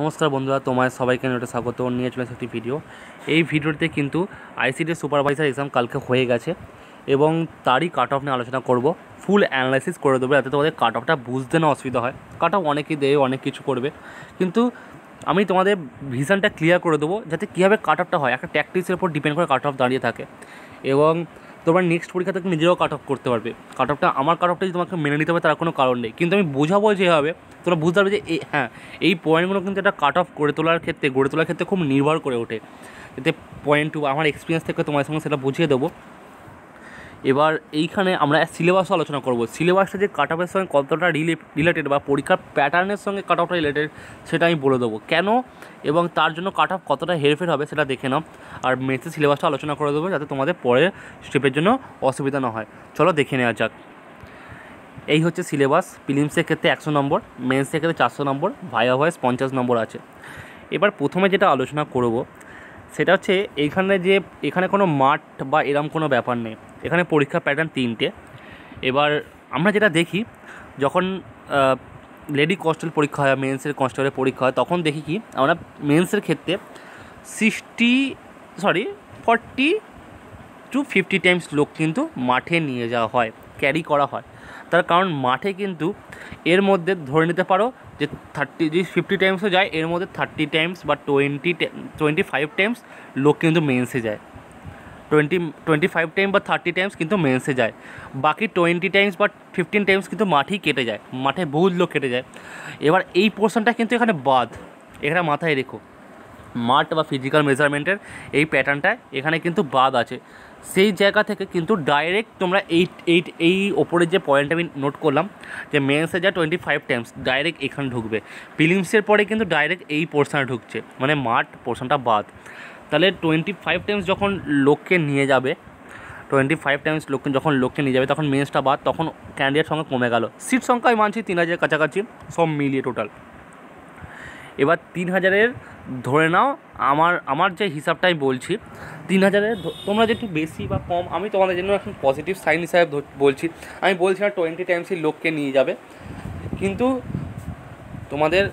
নমস্কার বন্ধুরা তোমায় সবাইকে একটা স্বাগত নিয়ে চলে একটি ভিডিও এই ভিডিওতে কিন্তু আইসিডি সুপারভাইজার এক্সাম কালকে হয়ে গেছে এবং তারই কাট অফ নিয়ে আলোচনা করব ফুল অ্যানালাইসিস করে দেবো যাতে তোমাদের কাট অফটা বুঝতে না অসুবিধা হয় কাট অফ অনেকেই দেয় অনেক কিছু করবে কিন্তু আমি তোমাদের ভিশনটা ক্লিয়ার করে দেবো যাতে কীভাবে কাট অফটা হয় একটা ট্যাকটিক্সের উপর ডিপেন্ড করে কাট অফ দাঁড়িয়ে থাকে এবং তোমার নেক্সট পরীক্ষা থেকে নিজেরাও কাট অফ করতে পারবে কাট অফটা আমার কাট অফটা যদি তোমাকে মেনে নিতে হবে তার কোনো কারণ নেই কিন্তু আমি বোঝাবো যেভাবে তোমরা বুঝতে পারবে যে হ্যাঁ এই পয়েন্টগুলো কিন্তু একটা কাট অফ গড়ে তোলার ক্ষেত্রে গড়ে তোলার ক্ষেত্রে খুব নির্ভর করে ওঠে এতে পয়েন্ট টু আমার এক্সপিরিয়েন্স থেকে তোমার সঙ্গে সেটা বুঝিয়ে দেবো এবার এইখানে আমরা সিলেবাসও আলোচনা করব সিলেবাসটা যে কাট অফের সঙ্গে কতটা রিলেটেড বা পরীক্ষার প্যাটার্নের সঙ্গে কাট অফটা রিলেটেড সেটা আমি বলে দেবো কেন এবং তার জন্য কাট অফ কতটা হেরফের হবে সেটা দেখে নাও আর মেসে সিলেবাসটা আলোচনা করে দেবো যাতে তোমাদের পরের স্টেপের জন্য অসুবিধা না হয় চলো দেখে নেওয়া যাক এই হচ্ছে সিলেবাস প্রিলিমসের ক্ষেত্রে একশো নম্বর মেন্সের ক্ষেত্রে চারশো নম্বর ভায়া ভয়েস পঞ্চাশ নম্বর আছে এবার প্রথমে যেটা আলোচনা করব সেটা হচ্ছে এইখানে যে এখানে কোনো মাঠ বা এরম কোনো ব্যাপার নেই এখানে পরীক্ষা প্যাটার্ন তিনটে এবার আমরা যেটা দেখি যখন লেডি কনস্টেবল পরীক্ষা হয় মেন্সের কনস্টেবলের পরীক্ষা হয় তখন দেখি কি আমরা মেন্সের ক্ষেত্রে sixty sorry forty two fifty times লোক কিন্তু মাঠে নিয়ে যাওয়া হয় ক্যারি করা হয় তার কারণ মাঠে কিন্তু এর মধ্যে ধরে নিতে পারো যে থার্টি যদি ফিফটি টাইমসও যায় এর মধ্যে থার্টি টাইমস বা টোয়েন্টি টোয়েন্টি ফাইভ টাইমস লোক কিন্তু মেন্সে যায় টোয়েন্টি টোয়েন্টি ফাইভ টাইম বা থার্টি টাইমস কিন্তু মেন্সে যায় বাকি টোয়েন্টি টাইমস বা ফিফটিন টাইমস কিন্তু মাঠেই কেটে যায় মাঠে বহুত লোক কেটে যায় এবার এই পোর্শনটা কিন্তু এখানে বাদ এখানে মাথায় রেখো মাঠ বা ফিজিক্যাল মেজারমেন্টের এই প্যাটার্নটা এখানে কিন্তু বাদ আছে সেই জায়গা থেকে কিন্তু ডাইরেক্ট তোমরা এইট এইট এই ওপরে যে পয়েন্ট আমি নোট করলাম যে মেন্সে যা টোয়েন্টি ফাইভ টাইমস ডাইরেক্ট এখানে ঢুকবে প্রিলিমসের পরে কিন্তু ডাইরেক্ট এই পোর্শানে ঢুকছে মানে মাঠ পোর্শনটা বাদ তাহলে টোয়েন্টি ফাইভ টাইমস যখন লোককে নিয়ে যাবে টোয়েন্টি ফাইভ টাইমস লোককে যখন লোককে নিয়ে যাবে তখন মেন্সটা বাদ তখন ক্যান্ডিডেট সঙ্গে কমে গেল সিট সংখ্যায় মানছি তিন হাজার কাছাকাছি সব মিলিয়ে টোটাল এবার তিন হাজারের ধরে নাও আমার আমার যে হিসাবটা আমি বলছি তিন হাজারের তোমরা যে একটু বেশি বা কম আমি তোমাদের জন্য এখন পজিটিভ সাইন হিসাবে বলছি আমি বলছি না টোয়েন্টি টাইমসই লোককে নিয়ে যাবে কিন্তু তোমাদের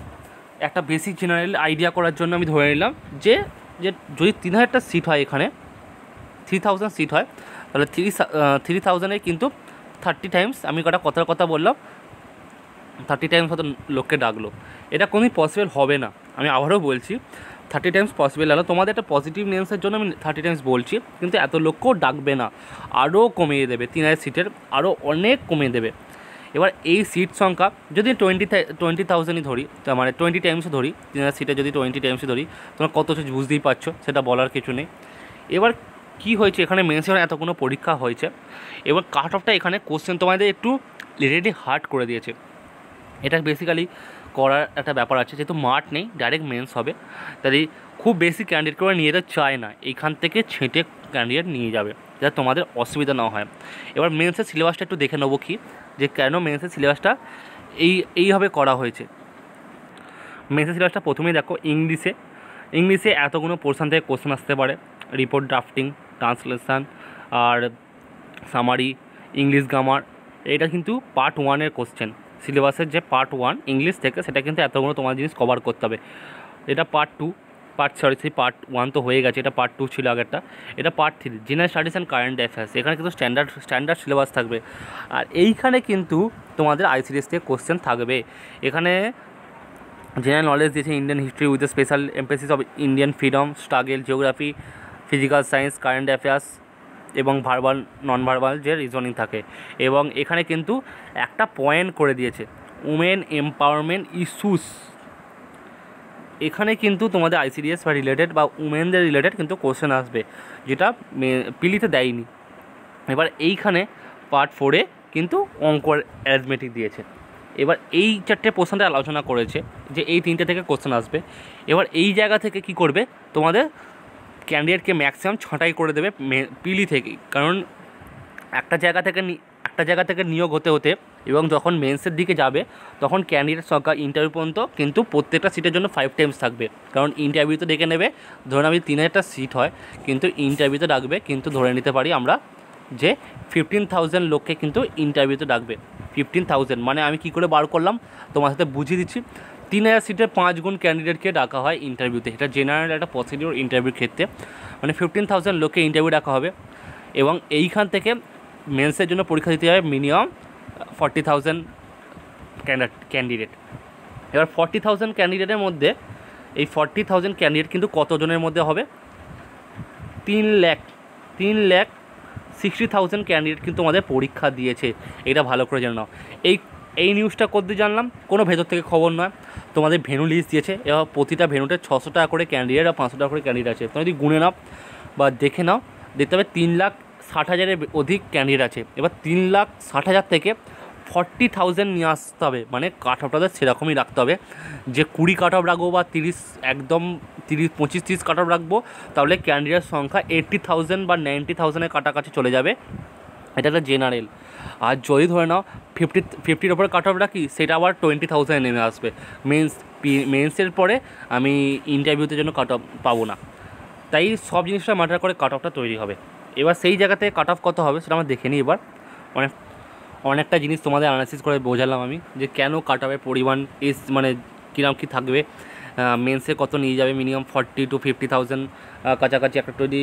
একটা বেসিক জেনারেল আইডিয়া করার জন্য আমি ধরে নিলাম যে যে যদি তিন হাজারটা সিট হয় এখানে থ্রি থাউজেন্ড সিট হয় তাহলে থ্রি থ্রি থাউজেন্ডে কিন্তু থার্টি টাইমস আমি কটা কথার কথা বললাম থার্টি টাইমস হয়তো লোককে ডাকলো এটা কোনোই পসিবল হবে না আমি আবারও বলছি থার্টি টাইমস পসিবল হলো তোমাদের একটা পজিটিভ নেমসের জন্য আমি থার্টি টাইমস বলছি কিন্তু এত লোককেও ডাকবে না আরও কমিয়ে দেবে তিন হাজার সিটের আরও অনেক কমিয়ে দেবে এবার এই সিট সংখ্যা যদি টোয়েন্টি টোয়েন্টি থাউজেন্ডই ধরি মানে টোয়েন্টি টাইমসে ধরি তিন হাজার সিটে যদি টোয়েন্টি টাইমসে ধরি তোমরা কত কিছু বুঝতেই পারছো সেটা বলার কিছু নেই এবার কি হয়েছে এখানে মেন্সে এত কোনো পরীক্ষা হয়েছে এবার কাট অফটা এখানে কোশ্চেন তোমাদের একটু রেডি হার্ড করে দিয়েছে এটা বেসিক্যালি করার একটা ব্যাপার আছে যেহেতু মাঠ নেই ডাইরেক্ট মেন্স হবে তাই খুব বেশি ক্যান্ডিডেট করে নিয়ে যেতে চায় না এখান থেকে ছেঁটে ক্যান্ডিডেট নিয়ে যাবে যাতে তোমাদের অসুবিধা না হয় এবার মেন্সের সিলেবাসটা একটু দেখে নেবো কি যে কেন মেন্সের সিলেবাসটা এই এইভাবে করা হয়েছে মেন্সের সিলেবাসটা প্রথমেই দেখো ইংলিশে ইংলিশে এতগুলো পোর্শন থেকে কোশ্চেন আসতে পারে রিপোর্ট ড্রাফটিং ট্রান্সলেশান আর সামারি ইংলিশ গ্রামার এটা কিন্তু পার্ট ওয়ানের কোশ্চেন সিলেবাসের যে পার্ট ওয়ান ইংলিশ থেকে সেটা কিন্তু এতগুলো তোমার জিনিস কভার করতে হবে এটা part two part sorry three part one তো হয়ে গেছে এটা পার্ট টু ছিল আগেরটা এটা part three general studies and current affairs এখানে কিন্তু স্ট্যান্ডার্ড স্ট্যান্ডার্ড সিলেবাস থাকবে আর এইখানে কিন্তু তোমাদের আইসিডিএস থেকে কোশ্চেন থাকবে এখানে জেনারেল নলেজ দিয়েছে Indian history with special emphasis of Indian freedom struggle geography physical science current affairs এবং ভার্বাল নন ভার্বাল যে রিজনিং থাকে এবং এখানে কিন্তু একটা পয়েন্ট করে দিয়েছে উমেন এম্পাওয়ারমেন্ট ইস্যুস এখানে কিন্তু তোমাদের আইসিডিএস বা রিলেটেড বা উমেনদের রিলেটেড কিন্তু কোশ্চেন আসবে যেটা পিলিতে দেয়নি এবার এইখানে পার্ট ফোরে কিন্তু অঙ্কর অ্যারিথমেটিক দিয়েছে এবার এই চারটে প্রশ্নটা আলোচনা করেছে যে এই তিনটে থেকে কোশ্চেন আসবে এবার এই জায়গা থেকে কি করবে তোমাদের ক্যান্ডিডেটকে ম্যাক্সিমাম ছটাই করে দেবে পিলি থেকেই কারণ একটা জায়গা থেকে একটা জায়গা থেকে নিয়োগ হতে হতে এবং যখন মেন্সের দিকে যাবে তখন ক্যান্ডিডেট সংখ্যা ইন্টারভিউ পর্যন্ত কিন্তু প্রত্যেকটা সিটের জন্য ফাইভ টাইমস থাকবে কারণ ইন্টারভিউ তো ডেকে নেবে ধরুন আমি তিন হাজারটা সিট হয় কিন্তু ইন্টারভিউতে ডাকবে কিন্তু ধরে নিতে পারি আমরা যে ফিফটিন থাউজেন্ড লোককে কিন্তু ইন্টারভিউতে ডাকবে ফিফটিন থাউজেন্ড মানে আমি কি করে বার করলাম তোমার সাথে বুঝিয়ে দিচ্ছি তিন হাজার সিটের পাঁচগুণ ক্যান্ডিডেটকে ডাকা হয় ইন্টারভিউতে এটা জেনারেল একটা প্রসিডিওর ইন্টারভিউর ক্ষেত্রে মানে ফিফটিন থাউজেন্ড লোককে ইন্টারভিউ ডাকা হবে এবং এইখান থেকে মেন্সের জন্য পরীক্ষা দিতে হবে মিনিমাম ফর্টি থাউজেন্ড ক্যান্ডিডেট এবার ফর্টি থাউজেন্ড ক্যান্ডিডেটের মধ্যে এই ফর্টি থাউজেন্ড ক্যান্ডিডেট কিন্তু কতজনের মধ্যে হবে তিন ল্যাক তিন ল্যাক সিক্সটি থাউজেন্ড ক্যান্ডিডেট কিন্তু আমাদের পরীক্ষা দিয়েছে এটা ভালো করে জেনে নাও এই এই নিউজটা করতে জানলাম কোনো ভেতর থেকে খবর নয় তোমাদের ভেনু লিস্ট দিয়েছে এবার প্রতিটা ভেনুতে ছশো টাকা করে ক্যান্ডিডেট আর পাঁচশো টাকা করে ক্যান্ডিডেট আছে তুমি যদি গুনে নাও বা দেখে নাও দেখতে হবে তিন লাখ ষাট হাজারের অধিক ক্যান্ডিডেট আছে এবার তিন লাখ ষাট হাজার থেকে ফর্টি থাউজেন্ড নিয়ে আসতে হবে মানে কাট অফটাদের সেরকমই রাখতে হবে যে কুড়ি কাট অফ রাখবো বা তিরিশ একদম তিরিশ পঁচিশ তিরিশ কাট অফ রাখবো তাহলে ক্যান্ডিডেট সংখ্যা এইট্টি থাউজেন্ড বা নাইনটি থাউজেন্ডের কাছাকাছি চলে যাবে এটা একটা জেনারেল আর যদি ধরে নাও ফিফটি ফিফটির ওপরে কাট অফ রাখি সেটা আবার টোয়েন্টি থাউজেন্ড নেমে আসবে মেন্স মেন্সের পরে আমি ইন্টারভিউতে জন্য কাট অফ পাবো না তাই সব জিনিসটা ম্যাটার করে কাট অফটা তৈরি হবে এবার সেই জায়গাতে কাট অফ কত হবে সেটা আমার দেখে নিই এবার অনেক অনেকটা জিনিস তোমাদের অ্যানালাইসিস করে বোঝালাম আমি যে কেন কাট অফের পরিমাণ এস মানে কীরকম কী থাকবে মেন্সে কত নিয়ে যাবে minimum forty two fifty thousand কাছাকাছি একটা যদি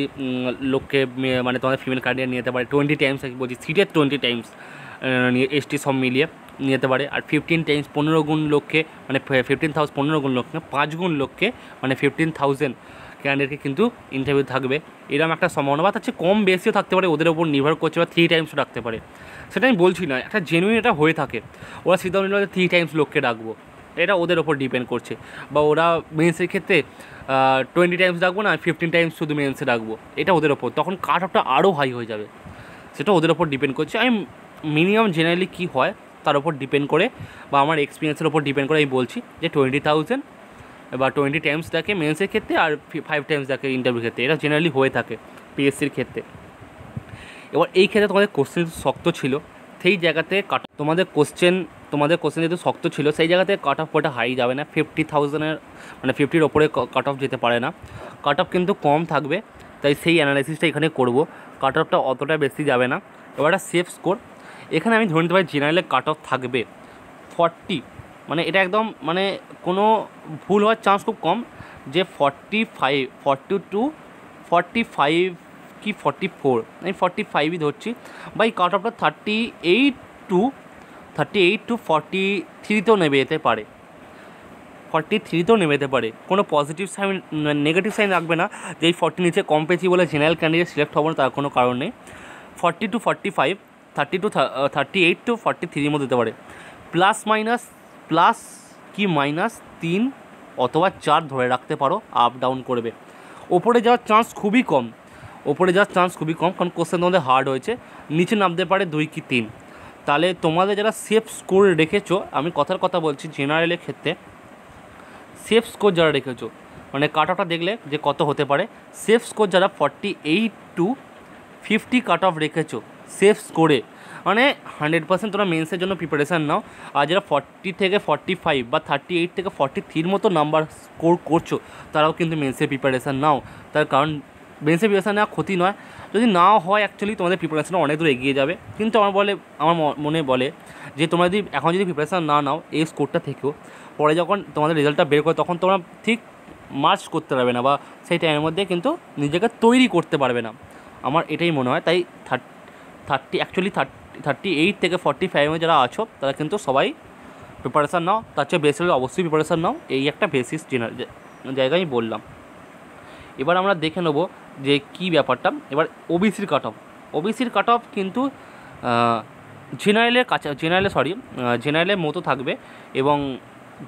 লোককে মানে তোমাদের ফিমেল কার্ডিয়ার নিয়ে যেতে পারে টোয়েন্টি টাইমস বলছি সিটের টোয়েন্টি টাইমস নিয়ে এসটি সব মিলিয়ে নিয়ে যেতে পারে আর ফিফটিন টাইমস পনেরো গুণ লক্ষ্যে মানে ফিফটিন থাউজেন্ড পনেরো গুণ লক্ষ্যে পাঁচ গুণ লক্ষ্যে মানে ফিফটিন থাউজেন্ড ক্যান্ডিডেটকে কিন্তু ইন্টারভিউ থাকবে এরকম একটা সম্ভাবনা বা তার কম বেশিও থাকতে পারে ওদের ওপর নির্ভর করছে বা থ্রি টাইমসও রাখতে পারে সেটা আমি বলছি না একটা জেনুইন এটা হয়ে থাকে ওরা সিদ্ধান্ত নিল থ্রি টাইমস লোককে ডাকবো এটা ওদের ওপর ডিপেন্ড করছে বা ওরা মেন্সের ক্ষেত্রে টোয়েন্টি টাইমস রাখবো না ফিফটিন টাইমস শুধু মেন্সে রাখবো এটা ওদের ওপর তখন কাট অফটা আরও হাই হয়ে যাবে সেটা ওদের ওপর ডিপেন্ড করছে আমি মিনিমাম জেনারেলি কী হয় তার ওপর ডিপেন্ড করে বা আমার এক্সপিরিয়েন্সের ওপর ডিপেন্ড করে আমি বলছি যে টোয়েন্টি থাউজেন্ড বা টোয়েন্টি টাইমস দেখে মেন্সের ক্ষেত্রে আর ফাইভ টাইমস দেখে ইন্টারভিউ ক্ষেত্রে এটা জেনারেলি হয়ে থাকে পিএসসির ক্ষেত্রে এবার এই ক্ষেত্রে তোমাদের কোশ্চেন শক্ত ছিল সেই জায়গাতে কাট তোমাদের কোশ্চেন তোমাদের কোশ্চেন যেহেতু শক্ত ছিল সেই জায়গাতে কাট অফ ওটা হাই যাবে না ফিফটি থাউজেন্ডের মানে ফিফটির ওপরে কাট অফ যেতে পারে না কাট অফ কিন্তু কম থাকবে তাই সেই অ্যানালাইসিসটা এখানে করব কাট অফটা অতটা বেশি যাবে না এবার একটা সেফ স্কোর এখানে আমি ধরে নিতে পারি জেনারেলে কাট অফ থাকবে ফর্টি মানে এটা একদম মানে কোনো ভুল হওয়ার চান্স খুব কম যে forty five forty to forty five কি ফর্টি ফোর আমি ফর্টি ফাইভই ধরছি বা এই কাট অফটা thirty eight to thirty eight to forty থ্রিতেও নেমে যেতে পারে ফর্টি থ্রিতেও নেমে যেতে পারে কোনো পজিটিভ সাইন নেগেটিভ সাইন রাখবে না যে এই ফর্টি নিচে কম পেয়েছি বলে জেনারেল ক্যান্ডিডেট সিলেক্ট হবো না তার কোনো কারণ নেই forty to forty five thirty to thirty eight to forty থ্রির মধ্যে দিতে পারে প্লাস মাইনাস প্লাস কি মাইনাস তিন অথবা চার ধরে রাখতে পারো আপ ডাউন করবে ওপরে যাওয়ার চান্স খুবই কম ওপরে যাওয়ার চান্স খুবই কম কারণ কোশ্চেন তোমাদের হার্ড হয়েছে নিচে নামতে পারে দুই কি তিন তাহলে তোমাদের যারা সেফ স্কোর রেখেছো আমি কথার কথা বলছি জেনারেলের ক্ষেত্রে সেফ স্কোর যারা রেখেছো মানে কাট অফটা দেখলে যে কত হতে পারে সেফ স্কোর যারা forty eight to fifty cut off রেখেছো সেফ স্কোরে মানে হান্ড্রেড পার্সেন্ট তোমরা মেন্সের জন্য প্রিপারেশান নাও আর যারা ফর্টি থেকে ফর্টি ফাইভ বা থার্টি এইট থেকে ফর্টি থ্রির মতো নাম্বার স্কোর করছো তারাও কিন্তু মেন্সের প্রিপারেশান নাও তার কারণ মেন্সের প্রিপারেশান নেওয়া ক্ষতি নয় যদি না হয় অ্যাকচুয়ালি তোমাদের প্রিপারেশানটা অনেক দূর এগিয়ে যাবে কিন্তু আমার বলে আমার মনে বলে যে তোমরা যদি এখন যদি প্রিপারেশান না নাও এই স্কোরটা থেকেও পরে যখন তোমাদের রেজাল্টটা বের করে তখন তোমরা ঠিক মার্চ করতে পারবে না বা সেই টাইমের মধ্যে কিন্তু নিজেকে তৈরি করতে পারবে না আমার এটাই মনে হয় তাই thirty actually thirty thirty eight থেকে ফর্টি ফাইভে যারা আছো তারা কিন্তু সবাই প্রিপারেশান নাও তার চেয়ে বেশি হলে অবশ্যই প্রিপারেশান নাও এই একটা বেসিস জায়গায় আমি বললাম এবার আমরা দেখে নেব যে কি ব্যাপারটা এবার ওবিসির কাট অফ ওবিসির কাট অফ কিন্তু জেনারেলের কাছে জেনারেলে সরি জেনারেলের মতো থাকবে এবং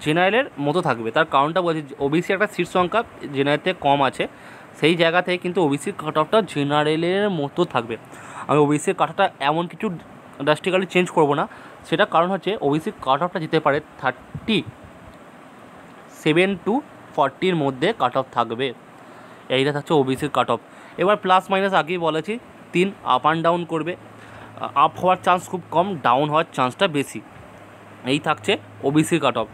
জেনারেলের মতো থাকবে তার কারণটা বলছি ওবিসি একটা সিট সংখ্যা জেনারেল থেকে কম আছে সেই জায়গা থেকে কিন্তু ওবিসির কাট অফটা জেনারেলের মতো থাকবে আমি ওবিসির কাট এমন কিছু ড্রাস্টিক্যালি চেঞ্জ করব না সেটা কারণ হচ্ছে ওবিসি কাট অফটা যেতে পারে থার্টি সেভেন টু ফর্টির মধ্যে কাট অফ থাকবে এইটা থাকছে ওবিসির কাট অফ এবার প্লাস মাইনাস আগেই বলেছি তিন আপ অ্যান্ড ডাউন করবে আপ হওয়ার চান্স খুব কম ডাউন হওয়ার চান্সটা বেশি এই থাকছে ওবিসির কাট অফ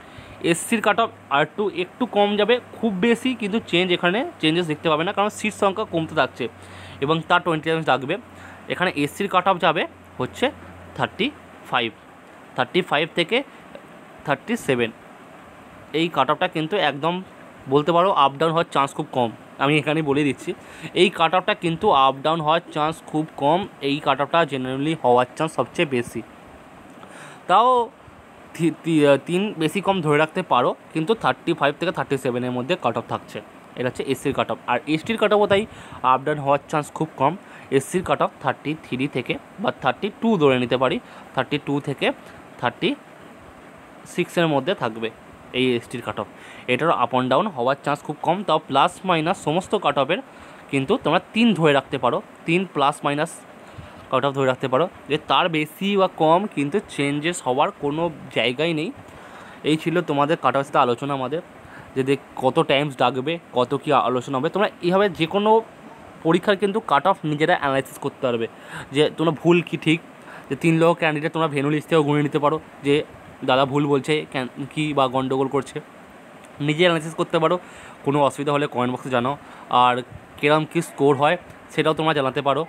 এসসির কাট অফ আর একটু একটু কম যাবে খুব বেশি কিন্তু চেঞ্জ এখানে চেঞ্জেস দেখতে পাবে না কারণ সিট সংখ্যা কমতে থাকছে এবং তার টোয়েন্টি পার্সেন্ট থাকবে এখানে এসসির কাট অফ যাবে হচ্ছে থার্টি ফাইভ থার্টি ফাইভ থেকে থার্টি সেভেন এই কাট অফটা কিন্তু একদম বলতে পারো আপ ডাউন হওয়ার চান্স খুব কম আমি এখানে বলে দিচ্ছি এই কাট অফটা কিন্তু আপ ডাউন হওয়ার চান্স খুব কম এই কাট অফটা জেনারেলি হওয়ার চান্স সবচেয়ে বেশি তাও তিন বেশি কম ধরে রাখতে পারো কিন্তু থার্টি ফাইভ থেকে থার্টি সেভেনের মধ্যে কাট অফ থাকছে এটা হচ্ছে এসসির কাট অফ আর এসটির কাট অফও তাই আপ ডাউন হওয়ার চান্স খুব কম এসসির কাট অফ থার্টি থ্রি থেকে বা থার্টি টু ধরে নিতে পারি থার্টি টু থেকে থার্টি সিক্সের মধ্যে থাকবে এই এসটির কাট অফ এটারও আপ অ্যান্ড ডাউন হওয়ার চান্স খুব কম তাও প্লাস মাইনাস সমস্ত কাট অফের কিন্তু তোমরা তিন ধরে রাখতে পারো তিন প্লাস মাইনাস কাট অফ ধরে রাখতে পারো যে তার বেশি বা কম কিন্তু চেঞ্জেস হওয়ার কোনো জায়গাই নেই এই ছিল তোমাদের কাট অফ সাথে আলোচনা আমাদের যে দেখ কত টাইমস ডাকবে কত কী আলোচনা হবে তোমরা এইভাবে যে কোনো পরীক্ষার কিন্তু কাট অফ নিজেরা অ্যানালাইসিস করতে পারবে যে তোমরা ভুল কি ঠিক যে তিন লক্ষ ক্যান্ডিডেট তোমরা ভেনু লিস্ট থেকেও গুনে নিতে পারো যে দাদা ভুল বলছে কেন কী বা গণ্ডগোল করছে নিজে অ্যানালিসিস করতে পারো কোনো অসুবিধা হলে কমেন্ট বক্সে জানাও আর কিরম কী স্কোর হয় সেটাও তোমরা জানাতে পারো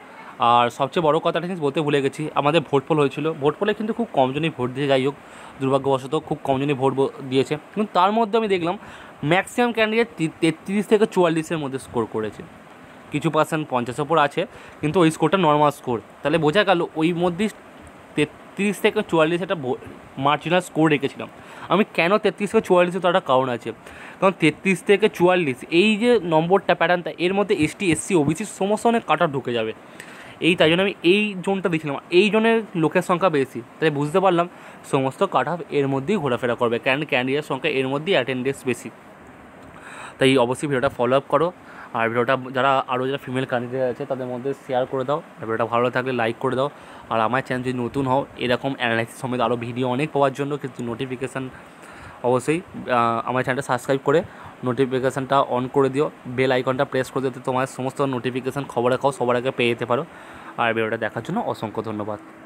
আর সবচেয়ে বড় কথাটা জিনিস বলতে ভুলে গেছি আমাদের ভোটফল হয়েছিল ভোটফলে কিন্তু খুব কমজনই ভোট দিয়ে যাই হোক দুর্ভাগ্যবশত খুব কমজনই ভোট দিয়েছে কিন্তু তার মধ্যে আমি দেখলাম ম্যাক্সিমাম ক্যান্ডিডেট তেত্রিশ থেকে চুয়াল্লিশের মধ্যে স্কোর করেছে কিছু পার্সেন্ট পঞ্চাশ ওপর আছে কিন্তু ওই স্কোরটা নর্মাল স্কোর তাহলে বোঝা গেল ওই মধ্যেই তেত্রিশ থেকে চুয়াল্লিশ একটা মার্জিনাল স্কোর রেখেছিলাম আমি কেন তেত্রিশ থেকে চুয়াল্লিশে তো একটা কারণ আছে কারণ তেত্রিশ থেকে চুয়াল্লিশ এই যে নম্বরটা প্যাটার্নটা এর মধ্যে এসটি এসসি ওবিসি সমস্ত অনেক কাটা ঢুকে যাবে এই তাই জন্য আমি এই জোনটা দিয়েছিলাম এই জনের লোকের সংখ্যা বেশি তাই বুঝতে পারলাম সমস্ত কাট এর মধ্যেই ঘোরাফেরা করবে কেন ক্যান্ডিডেটের সংখ্যা এর মধ্যেই অ্যাটেন্ডেন্স বেশি তাই অবশ্যই ভিডিওটা ফলো আপ করো আর ভিডিওটা যারা আরও যারা ফিমেল ক্যান্ডিডেট আছে তাদের মধ্যে শেয়ার করে দাও আর ভিডিওটা ভালো থাকলে লাইক করে দাও আর আমার চ্যানেল যদি নতুন হও এরকম অ্যানালাইসিস সমেত আরও ভিডিও অনেক পাওয়ার জন্য কিন্তু নোটিফিকেশান অবশ্যই আমার চ্যানেলটা সাবস্ক্রাইব করে নোটিফিকেশানটা অন করে দিও বেল আইকনটা প্রেস করে দিতে তোমার সমস্ত নোটিফিকেশান খবর খাও সবার আগে পেয়ে যেতে পারো আর ভিডিওটা দেখার জন্য অসংখ্য ধন্যবাদ